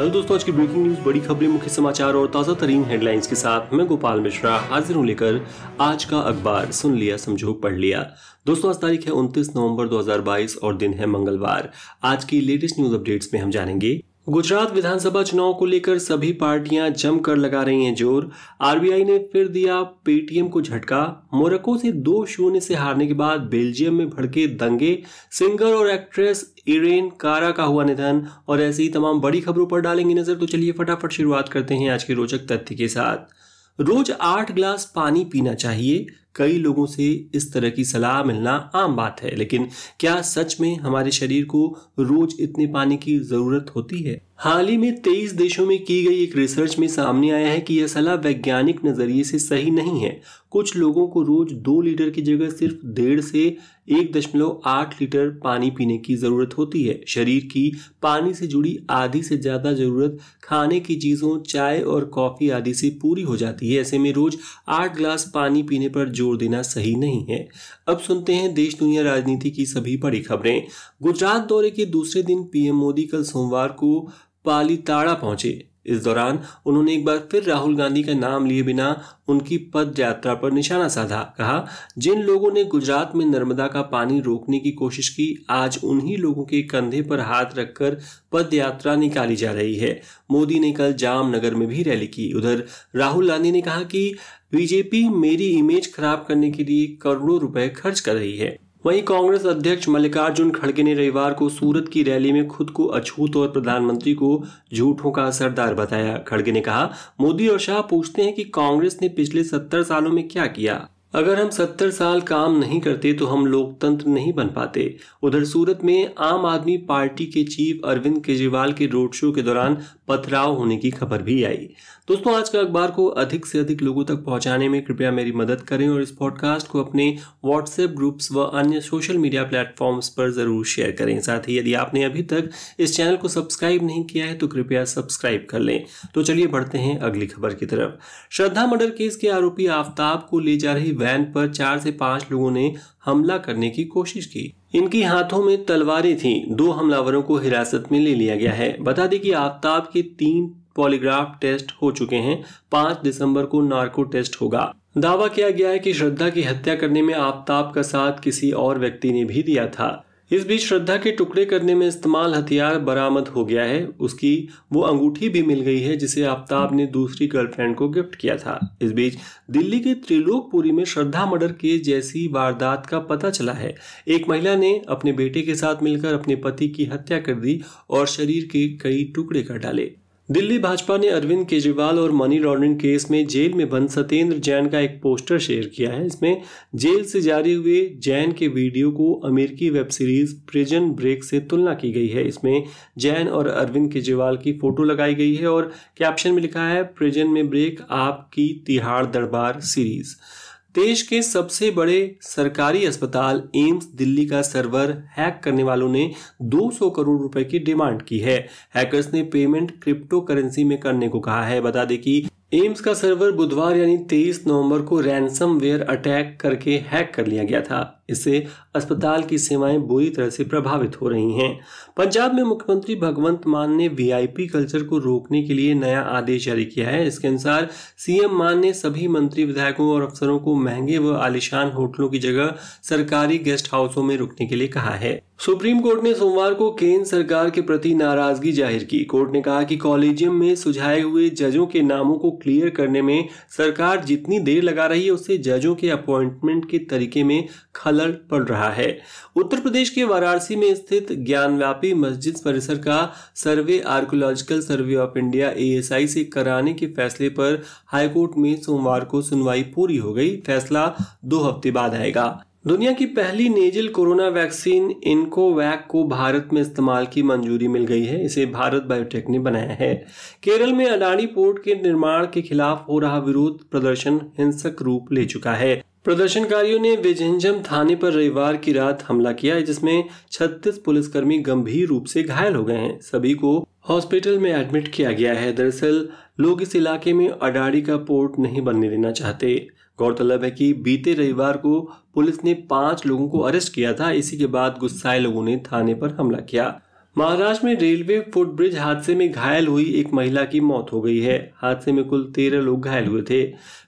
Hello दोस्तों आज की ब्रेकिंग न्यूज बड़ी खबरें मुख्य समाचार और ताजा तरीन हेडलाइंस के साथ मैं गोपाल मिश्रा हाजिर हूं लेकर आज का अखबार सुन लिया समझो पढ़ लिया दोस्तों आज तारीख है 29 नवंबर 2022 और दिन है मंगलवार आज की लेटेस्ट न्यूज अपडेट्स में हम जानेंगे गुजरात विधानसभा चुनाव को लेकर सभी पार्टियां जमकर लगा रही हैं जोर आरबीआई ने फिर दिया पेटीएम को झटका मोरक्को से दो शून्य से हारने के बाद बेल्जियम में भड़के दंगे सिंगर और एक्ट्रेस इरेन कारा का हुआ निधन और ऐसी ही तमाम बड़ी खबरों पर डालेंगे नजर तो चलिए फटाफट शुरुआत करते हैं आज के रोचक तथ्य के साथ रोज आठ ग्लास पानी पीना चाहिए कई लोगों से इस तरह की सलाह मिलना आम बात है लेकिन क्या सच में हमारे शरीर को रोज इतने पानी की जरूरत होती है हाल ही में तेईस देशों में की गई एक रिसर्च में सामने आया है कि यह सलाह वैज्ञानिक नजरिए से सही नहीं है कुछ लोगों को रोज दो लीटर की जगह सिर्फ डेढ़ से एक दशमलव आठ लीटर पानी पीने की जरूरत होती है शरीर की पानी से जुड़ी आधी से ज्यादा जरूरत खाने की चीजों चाय और कॉफी आदि से पूरी हो जाती है ऐसे में रोज आठ ग्लास पानी पीने पर जोर देना सही नहीं है अब सुनते हैं देश दुनिया राजनीति की सभी बड़ी खबरें गुजरात दौरे के दूसरे दिन पीएम मोदी कल सोमवार को पालीताड़ा पहुंचे इस दौरान उन्होंने एक बार फिर राहुल गांधी का नाम लिए बिना उनकी पद यात्रा पर निशाना साधा कहा जिन लोगों ने गुजरात में नर्मदा का पानी रोकने की कोशिश की आज उन्हीं लोगों के कंधे पर हाथ रखकर पद यात्रा निकाली जा रही है मोदी ने कल जामनगर में भी रैली की उधर राहुल गांधी ने कहा कि बीजेपी मेरी इमेज खराब करने के लिए करोड़ों रुपए खर्च कर रही है वहीं कांग्रेस अध्यक्ष मल्लिकार्जुन खड़गे ने रविवार को सूरत की रैली में खुद को अछूत और प्रधानमंत्री को झूठों का सरदार बताया खड़गे ने कहा मोदी और शाह पूछते हैं कि कांग्रेस ने पिछले सत्तर सालों में क्या किया अगर हम सत्तर साल काम नहीं करते तो हम लोकतंत्र नहीं बन पाते उधर सूरत में आम आदमी पार्टी के चीफ अरविंद केजरीवाल के रोड शो के दौरान पथराव होने की खबर भी आई दोस्तों आज का अखबार को अधिक से अधिक लोगों तक पहुंचाने में कृपया मेरी मदद करें और इस पॉडकास्ट को अपने व्हाट्सएप ग्रुप्स व अन्य सोशल मीडिया प्लेटफॉर्म्स पर जरूर शेयर करें साथ ही यदि आपने अभी तक इस चैनल को सब्सक्राइब नहीं किया है तो कृपया सब्सक्राइब कर लें तो चलिए बढ़ते हैं अगली खबर की तरफ श्रद्धा मर्डर केस के आरोपी आफ्ताब को ले जा रही वैन पर चार से पांच लोगों ने हमला करने की कोशिश की इनके हाथों में तलवारें थीं। दो हमलावरों को हिरासत में ले लिया गया है बता दें कि आफ्ताब के तीन पॉलीग्राफ टेस्ट हो चुके हैं पांच दिसंबर को नार्को टेस्ट होगा दावा किया गया है कि श्रद्धा की हत्या करने में आफ्ताब का साथ किसी और व्यक्ति ने भी दिया था इस बीच श्रद्धा के टुकड़े करने में इस्तेमाल हथियार बरामद हो गया है उसकी वो अंगूठी भी मिल गई है जिसे आफ्ताब ने दूसरी गर्लफ्रेंड को गिफ्ट किया था इस बीच दिल्ली के त्रिलोकपुरी में श्रद्धा मर्डर के जैसी वारदात का पता चला है एक महिला ने अपने बेटे के साथ मिलकर अपने पति की हत्या कर दी और शरीर के कई टुकड़े कर डाले दिल्ली भाजपा ने अरविंद केजरीवाल और मनी लॉन्ड्रिंग केस में जेल में बंद सत्येंद्र जैन का एक पोस्टर शेयर किया है इसमें जेल से जारी हुए जैन के वीडियो को अमेरिकी वेब सीरीज प्रिजन ब्रेक से तुलना की गई है इसमें जैन और अरविंद केजरीवाल की फोटो लगाई गई है और कैप्शन में लिखा है प्रिजन में ब्रेक आपकी तिहाड़ दरबार सीरीज़ देश के सबसे बड़े सरकारी अस्पताल एम्स दिल्ली का सर्वर हैक करने वालों ने 200 करोड़ रुपए की डिमांड की है हैकर्स ने पेमेंट क्रिप्टो करेंसी में करने को कहा है बता दें कि एम्स का सर्वर बुधवार यानी 23 नवंबर को रैंसम वेयर अटैक करके हैक कर लिया गया था इससे अस्पताल की सेवाएं बुरी तरह से प्रभावित हो रही हैं पंजाब में मुख्यमंत्री भगवंत मान ने वीआईपी कल्चर को रोकने के लिए नया आदेश जारी किया है इसके अनुसार सीएम मान ने सभी मंत्री विधायकों और अफसरों को महंगे व आलिशान होटलों की जगह सरकारी गेस्ट हाउसों में रुकने के लिए कहा है सुप्रीम कोर्ट ने सोमवार को केंद्र सरकार के प्रति नाराजगी जाहिर की कोर्ट ने कहा कि कॉलेजियम में सुझाए हुए जजों के नामों को क्लियर करने में सरकार जितनी देर लगा रही है उससे जजों के अपॉइंटमेंट के तरीके में खल अलर्ट पड़ रहा है उत्तर प्रदेश के वाराणसी में स्थित ज्ञानव्यापी मस्जिद परिसर का survey archaeological survey of India ए से कराने के फैसले पर हाईकोर्ट में सोमवार को सुनवाई पूरी हो गई फैसला दो हफ्ते बाद आएगा दुनिया की पहली नेजल कोरोना वैक्सीन इनकोवैक को भारत में इस्तेमाल की मंजूरी मिल गई है इसे भारत बायोटेक ने बनाया है केरल में अडानी पोर्ट के निर्माण के खिलाफ हो रहा विरोध प्रदर्शन हिंसक रूप ले चुका है प्रदर्शनकारियों ने विजयंजम थाने पर रविवार की रात हमला किया है जिसमें 36 पुलिसकर्मी गंभीर रूप से घायल हो गए हैं सभी को हॉस्पिटल में एडमिट किया गया है दरअसल लोग इस इलाके में अडाड़ी का पोर्ट नहीं बनने देना चाहते गौरतलब है कि बीते रविवार को पुलिस ने पांच लोगों को अरेस्ट किया था इसी के बाद गुस्साए लोगों ने थाने पर हमला किया महाराष्ट्र में रेलवे फुटब्रिज हादसे में घायल हुई एक महिला की मौत हो गई है हादसे में कुल तेरह लोग घायल हुए थे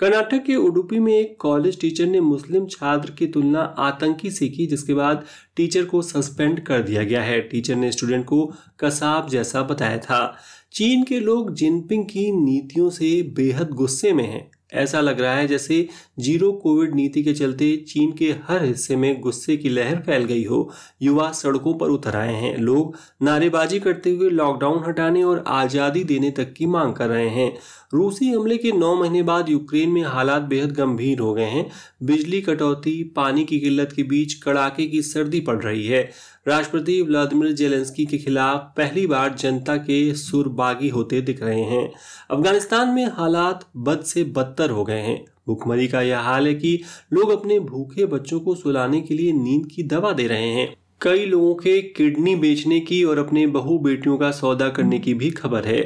कर्नाटक के उडुपी में एक कॉलेज टीचर ने मुस्लिम छात्र की तुलना आतंकी से की जिसके बाद टीचर को सस्पेंड कर दिया गया है टीचर ने स्टूडेंट को कसाब जैसा बताया था चीन के लोग जिनपिंग की नीतियों से बेहद गुस्से में हैं ऐसा लग रहा है जैसे जीरो कोविड नीति के चलते चीन के हर हिस्से में गुस्से की लहर फैल गई हो युवा सड़कों पर उतर आए हैं लोग नारेबाजी करते हुए लॉकडाउन हटाने और आज़ादी देने तक की मांग कर रहे हैं रूसी हमले के नौ महीने बाद यूक्रेन में हालात बेहद गंभीर हो गए हैं बिजली कटौती पानी की किल्लत के बीच कड़ाके की सर्दी पड़ रही है राष्ट्रपति व्लादिमिर जेलेंस्की के खिलाफ पहली बार जनता के सुरबागी होते दिख रहे हैं अफगानिस्तान में हालात बद से बदतर हो गए हैं भूखमरी का यह हाल है कि लोग अपने भूखे बच्चों को सुलाने के लिए नींद की दवा दे रहे हैं कई लोगों के किडनी बेचने की और अपने बहु बेटियों का सौदा करने की भी खबर है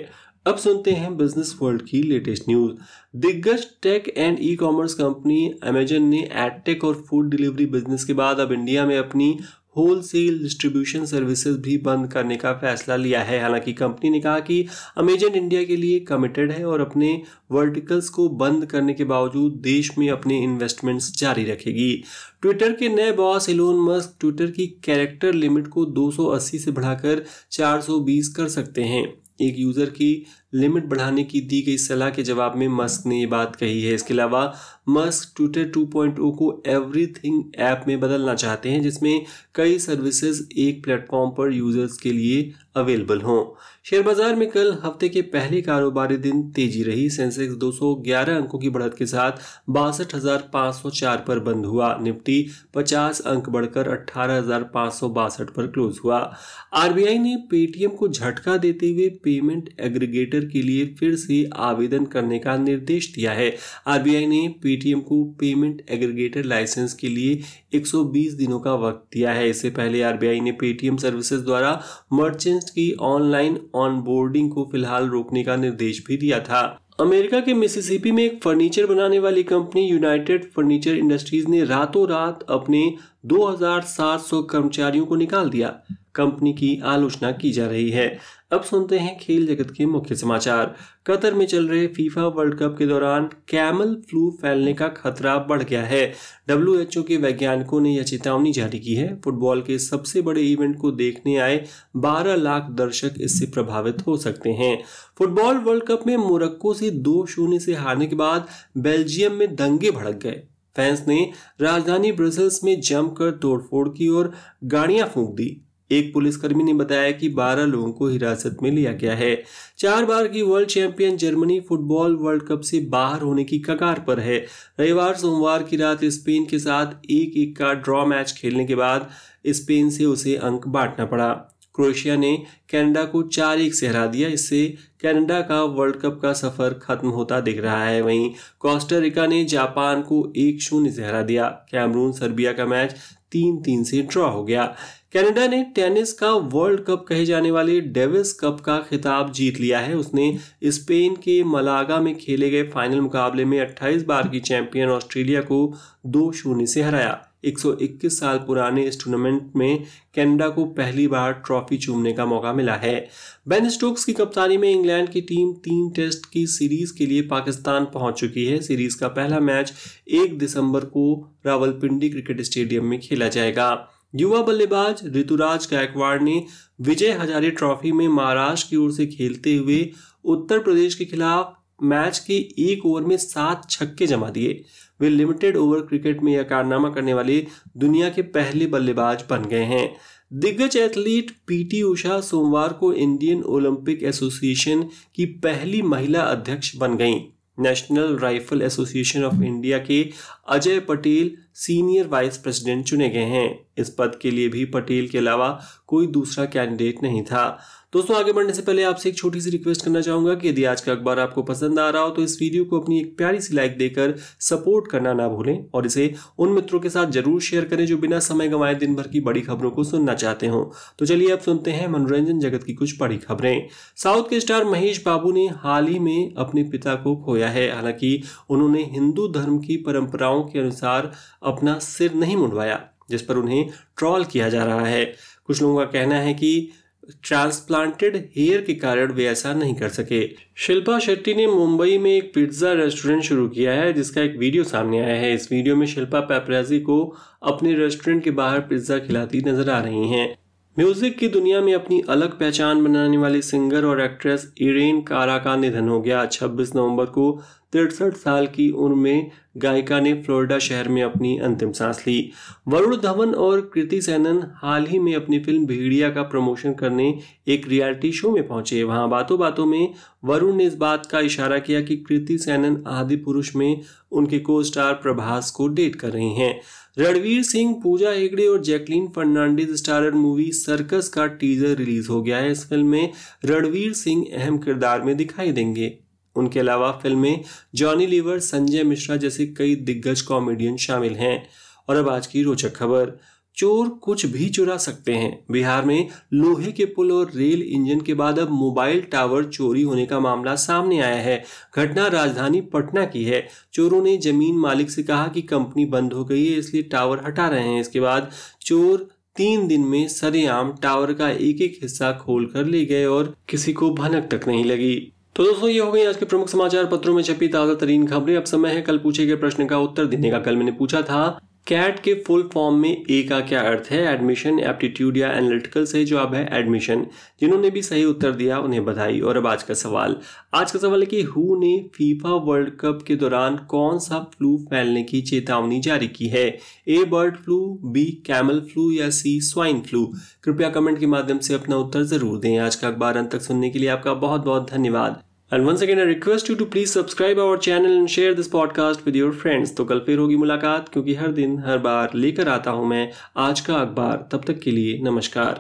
अब सुनते हैं बिजनेस वर्ल्ड की लेटेस्ट न्यूज दिग्गज tech and e commerce company Amazon ने एड टेक और फूड डिलीवरी बिजनेस के बाद अब इंडिया में अपनी होलसेल डिस्ट्रीब्यूशन सर्विसेज भी बंद करने का फैसला लिया है हालांकि कंपनी ने कहा कि अमेजन इंडिया के लिए कमिटेड है और अपने वर्टिकल्स को बंद करने के बावजूद देश में अपने इन्वेस्टमेंट्स जारी रखेगी ट्विटर के नए बॉस एलोन मस्क ट्विटर की कैरेक्टर लिमिट को 280 से बढ़ाकर 420 कर सकते हैं एक यूजर की लिमिट बढ़ाने की दी गई सलाह के जवाब में मस्क ने ये बात कही है इसके अलावा मस्क ट्विटर 2.0 को एवरीथिंग ऐप में बदलना चाहते हैं जिसमें कई सर्विसेज एक प्लेटफॉर्म पर यूजर्स के लिए अवेलेबल हों शेयर बाजार में कल हफ्ते के पहले कारोबारी दिन तेजी रही सेंसेक्स 211 अंकों की बढ़त के साथ बासठ पर बंद हुआ निफ्टी 50 अंक बढ़कर अठारह पर क्लोज हुआ आरबीआई ने पेटीएम को झटका देते हुए पेमेंट एग्रीगेटर सिलेंडर के लिए फिर से आवेदन करने का निर्देश दिया है आरबीआई ने पेटीएम को पेमेंट एग्रीगेटर लाइसेंस के लिए 120 दिनों का वक्त दिया है इससे पहले आरबीआई ने पेटीएम सर्विसेज द्वारा मर्चेंट्स की ऑनलाइन ऑनबोर्डिंग को फिलहाल रोकने का निर्देश भी दिया था अमेरिका के मिसिसिपी में एक फर्नीचर बनाने वाली कंपनी यूनाइटेड फर्नीचर इंडस्ट्रीज ने रातों रात अपने 2,700 कर्मचारियों को निकाल दिया कंपनी की आलोचना की जा रही है अब सुनते हैं खेल जगत के मुख्य समाचार कतर में चल रहे फीफा वर्ल्ड कप के दौरान कैमल फ्लू फैलने का खतरा बढ़ गया है डब्ल्यू के वैज्ञानिकों ने यह चेतावनी जारी की है फुटबॉल के सबसे बड़े इवेंट को देखने आए 12 लाख दर्शक इससे प्रभावित हो सकते हैं फुटबॉल वर्ल्ड कप में मोरक्को से दो शून्य से हारने के बाद बेल्जियम में दंगे भड़क गए फैंस ने राजधानी ब्रसल्स में जमकर तोड़फोड़ की और गाड़ियां फूंक दी एक पुलिसकर्मी ने बताया कि 12 लोगों को हिरासत में लिया गया है चार बार की world champion Germany football world cup से बाहर होने की कगार पर है रविवार सोमवार की रात स्पेन के साथ एक एक का ड्रॉ मैच खेलने के बाद स्पेन से उसे अंक बांटना पड़ा क्रोएशिया ने कनाडा को चार एक से हरा दिया इससे कनाडा का वर्ल्ड कप का सफर खत्म होता दिख रहा है वहीं कोस्टारिका ने जापान को एक शून्य से हरा दिया कैमरून सर्बिया का मैच तीन तीन से ड्रॉ हो गया कनाडा ने टेनिस का वर्ल्ड कप कहे जाने वाले डेविस कप का खिताब जीत लिया है उसने स्पेन के मलागा में खेले गए फाइनल मुकाबले में 28 बार की चैंपियन ऑस्ट्रेलिया को दो शून्य से हराया 121 साल पुराने इस टूर्नामेंट में कैनेडा को पहली बार ट्रॉफी चूमने का मौका मिला है बेन स्टोक्स की कप्तानी में इंग्लैंड की टीम तीन टेस्ट की सीरीज के लिए पाकिस्तान पहुंच चुकी है सीरीज का पहला मैच 1 दिसंबर को रावलपिंडी क्रिकेट स्टेडियम में खेला जाएगा युवा बल्लेबाज ऋतुराज गायकवाड़ ने विजय हजारे ट्रॉफी में महाराष्ट्र की ओर से खेलते हुए उत्तर प्रदेश के खिलाफ मैच के एक ओवर में सात छक्के जमा दिए वे लिमिटेड ओवर क्रिकेट में यह कारनामा करने वाले दुनिया के पहले बल्लेबाज बन गए हैं दिग्गज एथलीट पीटी उषा सोमवार को इंडियन ओलंपिक एसोसिएशन की पहली महिला अध्यक्ष बन गईं। National rifle association of India के Ajay Patel senior vice president चुने गए हैं इस पद के लिए भी पटेल के अलावा कोई दूसरा कैंडिडेट नहीं था दोस्तों आगे बढ़ने से पहले आपसे एक छोटी सी रिक्वेस्ट करना चाहूंगा कि यदि आज का अखबार आपको पसंद आ रहा हो तो इस वीडियो को अपनी एक प्यारी सी लाइक देकर सपोर्ट करना ना भूलें और इसे उन मित्रों के साथ जरूर शेयर करें जो बिना समय गंवाए दिन भर की बड़ी खबरों को सुनना चाहते हो तो चलिए अब सुनते हैं मनोरंजन जगत की कुछ बड़ी खबरें साउथ के स्टार महेश बाबू ने हाल ही में अपने पिता को खोया है हालांकि उन्होंने हिंदू धर्म की परंपराओं के अनुसार अपना सिर नहीं मुंडवाया जिस पर उन्हें ट्रॉल किया जा रहा है कुछ लोगों का कहना है कि ट्रांसप्लांटेड हेयर के कारण वे ऐसा नहीं कर सके शिल्पा शेट्टी ने मुंबई में एक पिज्ज़ा रेस्टोरेंट शुरू किया है जिसका एक वीडियो सामने आया है इस वीडियो में शिल्पा पैपराजी को अपने रेस्टोरेंट के बाहर पिज्ज़ा खिलाती नजर आ रही हैं म्यूजिक की दुनिया में अपनी अलग पहचान बनाने वाली सिंगर और एक्ट्रेस इरेन कारा का निधन हो गया 26 नवंबर को तिरसठ साल की उम्र में गायिका ने फ्लोरिडा शहर में अपनी अंतिम सांस ली वरुण धवन और कृति सैनन हाल ही में अपनी फिल्म भेड़िया का प्रमोशन करने एक रियलिटी शो में पहुंचे वहां बातों बातों में वरुण ने इस बात का इशारा किया कि कृति सैनन आदि पुरुष में उनके को स्टार प्रभास को डेट कर रहे हैं रणवीर सिंह पूजा हेगड़े और Jacqueline Fernandez starrer movie Circus का टीजर रिलीज हो गया है इस फिल्म में रणवीर सिंह अहम किरदार में दिखाई देंगे उनके अलावा फिल्म में जॉनी लीवर संजय मिश्रा जैसे कई दिग्गज कॉमेडियन शामिल हैं और अब आज की रोचक खबर चोर कुछ भी चुरा सकते हैं बिहार में लोहे के पुल और रेल इंजन के बाद अब मोबाइल टावर चोरी होने का मामला सामने आया है घटना राजधानी पटना की है चोरों ने जमीन मालिक से कहा कि कंपनी बंद हो गई है इसलिए टावर हटा रहे हैं इसके बाद चोर तीन दिन में सरेआम टावर का एक एक हिस्सा खोल कर ले गए और किसी को भनक तक नहीं लगी तो दोस्तों ये हो गई आज के प्रमुख समाचार पत्रों में छपी ताज़ा तरीन खबरें अब समय है कल पूछे गए प्रश्न का उत्तर देने का कल मैंने पूछा था कैट के फुल फॉर्म में ए का क्या अर्थ है एडमिशन एप्टीट्यूड या एनालिटिकल से जवाब है एडमिशन जिन्होंने भी सही उत्तर दिया उन्हें बधाई और अब आज का सवाल आज का सवाल है कि हु ने फीफा वर्ल्ड कप के दौरान कौन सा फ्लू फैलने की चेतावनी जारी की है A bird flu B camel flu या सी स्वाइन फ्लू कृपया कमेंट के माध्यम से अपना उत्तर जरूर दें आज का अखबार अंत तक सुनने के लिए आपका बहुत बहुत धन्यवाद and once again I request you to please subscribe our channel and share this podcast with your friends तो कल फिर होगी मुलाकात क्योंकि हर दिन हर बार लेकर आता हूं मैं आज का अखबार तब तक के लिए नमस्कार